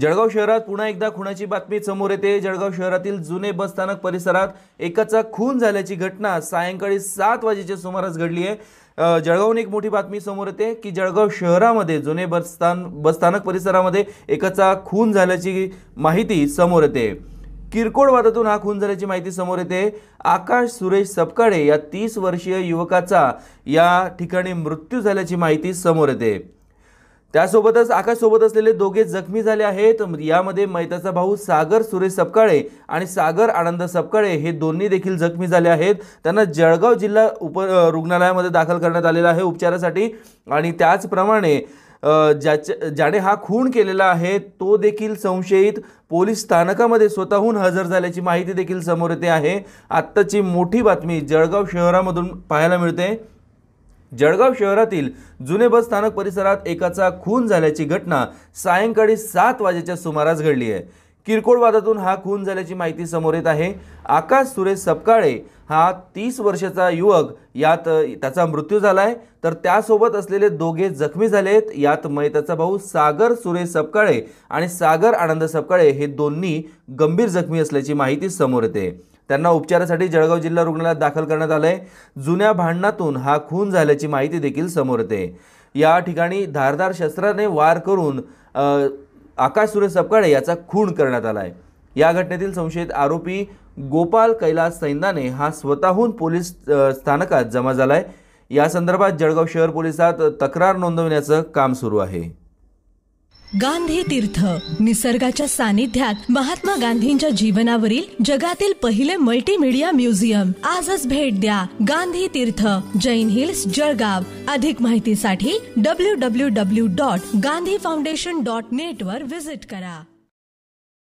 जळगाव शहरात पुन्हा एकदा खुनाची बातमी समोर येते जळगाव शहरातील जुने बसस्थानक परिसरात एकाचा खून झाल्याची घटना सायंकाळी सात वाजेच्या सुमारास घडली आहे जळगावहून एक मोठी बातमी समोर येते की जळगाव शहरामध्ये जुने बसस्थान बसस्थानक परिसरामध्ये एकाचा खून झाल्याची माहिती समोर येते किरकोळ वादातून हा खून झाल्याची माहिती समोर येते आकाश सुरेश सपकाळे या तीस वर्षीय युवकाचा या ठिकाणी मृत्यू झाल्याची माहिती समोर येते त्यासोबतच आकाशसोबत असलेले दोघे जखमी झाले आहेत यामध्ये मैताचा भाऊ सागर सुरेश सपकाळे आणि सागर आनंद सपकाळे हे दोन्ही देखील जखमी झाले आहेत त्यांना जळगाव जिल्हा उप रुग्णालयामध्ये दाखल करण्यात आलेला आहे उपचारासाठी आणि त्याचप्रमाणे ज्याच्या ज्याने हा खून केलेला आहे तो देखील संशयित पोलीस स्थानकामध्ये स्वतःहून हजर झाल्याची माहिती देखील समोर येते आहे आत्ताची मोठी बातमी जळगाव शहरामधून पाहायला मिळते जळगाव शहरातील जुने बस स्थानक परिसरात एकाचा खून झाल्याची घटना सायंकाळी सात वाजेच्या सुमारास घडली आहे किरकोळ वादातून हा खून झाल्याची माहिती समोर येत आहे आकाश सुरेश सपकाळे हा तीस वर्षाचा युवक यात त्याचा मृत्यू झाला आहे तर त्यासोबत असलेले दोघे जखमी झाले आहेत यात मयताचा भाऊ सागर सुरेश सपकाळे आणि सागर आनंद सपकाळे हे दोन्ही गंभीर जखमी असल्याची माहिती समोर येते त्यांना उपचारासाठी जळगाव जिल्हा रुग्णालयात दाखल करण्यात आलं आहे जुन्या भांडणातून हा खून झाल्याची माहिती देखील समोर येते या ठिकाणी धारदार शस्त्राने वार करून आकाश सुरेश सपकाळे याचा खून करण्यात आला आहे या घटनेतील संशयित आरोपी गोपाल कैलास सैंदाने हा स्वतःहून पोलीस स्थानकात जमा झाला आहे यासंदर्भात जळगाव शहर पोलिसात तक्रार नोंदवण्याचं काम सुरू आहे गांधी तीर्थ निसर्गाच्या सानिध्यात महात्मा गांधींच्या जीवनावरील जगातील पहिले मल्टीमीडिया म्युझियम आजच भेट द्या गांधी तीर्थ जैन हिल्स जळगाव अधिक माहितीसाठी W W W dot Gandhi foundation dot net वर विजिट करा